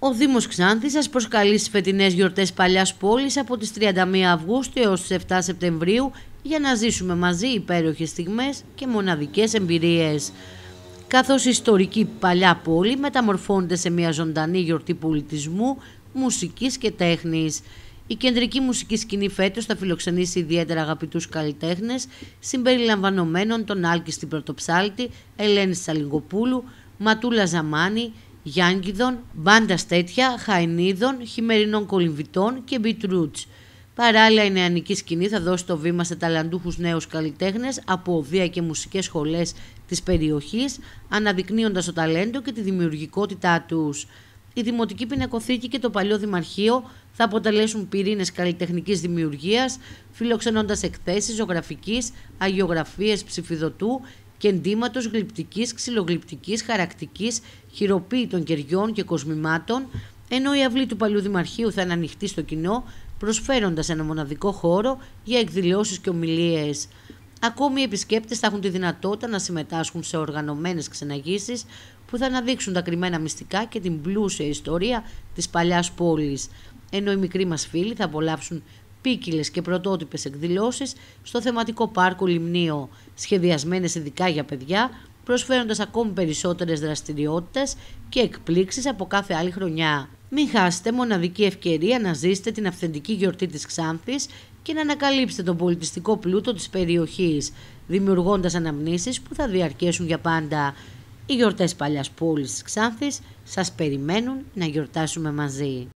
Ο Δήμος Ξάνθης σας προσκαλεί στις φετινές γιορτές παλιάς πόλης από τις 31 Αυγούστου έως τις 7 Σεπτεμβρίου για να ζήσουμε μαζί υπέροχες στιγμές και μοναδικές εμπειρίες. Καθώς η ιστορική παλιά πόλη μεταμορφώνεται σε μια ζωντανή γιορτή πολιτισμού, μουσικής και τέχνης. Η κεντρική μουσική σκηνή φέτος θα φιλοξενήσει ιδιαίτερα αγαπητούς καλλιτέχνες συμπεριλαμβανομένων τον Άλκης στην Πρωτοψάλτη, Ελένης Σαλιγκοπούλου, Ματούλα Ζαμάνη, Γιάνγκιδων, μπάντας τέτοια, χαϊνίδων, χειμερινών κολυμβητών και Βιτρούτς. Παράλληλα, η νεανική σκηνή θα δώσει το βήμα σε ταλαντούχους νέους καλλιτέχνες από οδεία και μουσικές σχολές της περιοχής, αναδεικνύοντας το ταλέντο και τη δημιουργικότητά τους. Η Δημοτική Πινακοθήκη και το Παλιό Δημαρχείο θα αποτελέσουν πυρήνες καλλιτεχνικής δημιουργίας, φιλοξενώντας εκθέσεις ζωγραφικής, αγιογραφίες ψηφιδωτού και εντύματος γλυπτικής, ξυλογλυπτικής, χαρακτικής, χειροποίητων κεριών και κοσμημάτων, ενώ η αυλή του Παλιού Δημαρχείου θα είναι ανοιχτή στο κοινό, προσφέροντας ένα μοναδικό χώρο για εκδηλώσεις και ομιλίες. Ακόμη οι επισκέπτες θα έχουν τη δυνατότητα να συμμετάσχουν σε οργανωμένες ξεναγήσεις που θα αναδείξουν τα κρυμμένα μυστικά και την πλούσια ιστορία της παλιάς πόλης, ενώ οι μικροί μας φίλοι θα απολαύσουν ποικίλε και πρωτότυπες εκδηλώσεις στο θεματικό πάρκο Λιμνίο, σχεδιασμένες ειδικά για παιδιά, προσφέροντας ακόμη περισσότερες δραστηριότητες και εκπλήξεις από κάθε άλλη χρονιά. Μην χάσετε μοναδική ευκαιρία να ζήσετε την αυθεντική γιορτή της Ξάνθης και να ανακαλύψετε τον πολιτιστικό πλούτο της περιοχής, δημιουργώντας αναμνήσεις που θα διαρκέσουν για πάντα. Οι γιορτές παλιάς πόλης της Ξάνθης σας περιμένουν να γιορτάσουμε μαζί.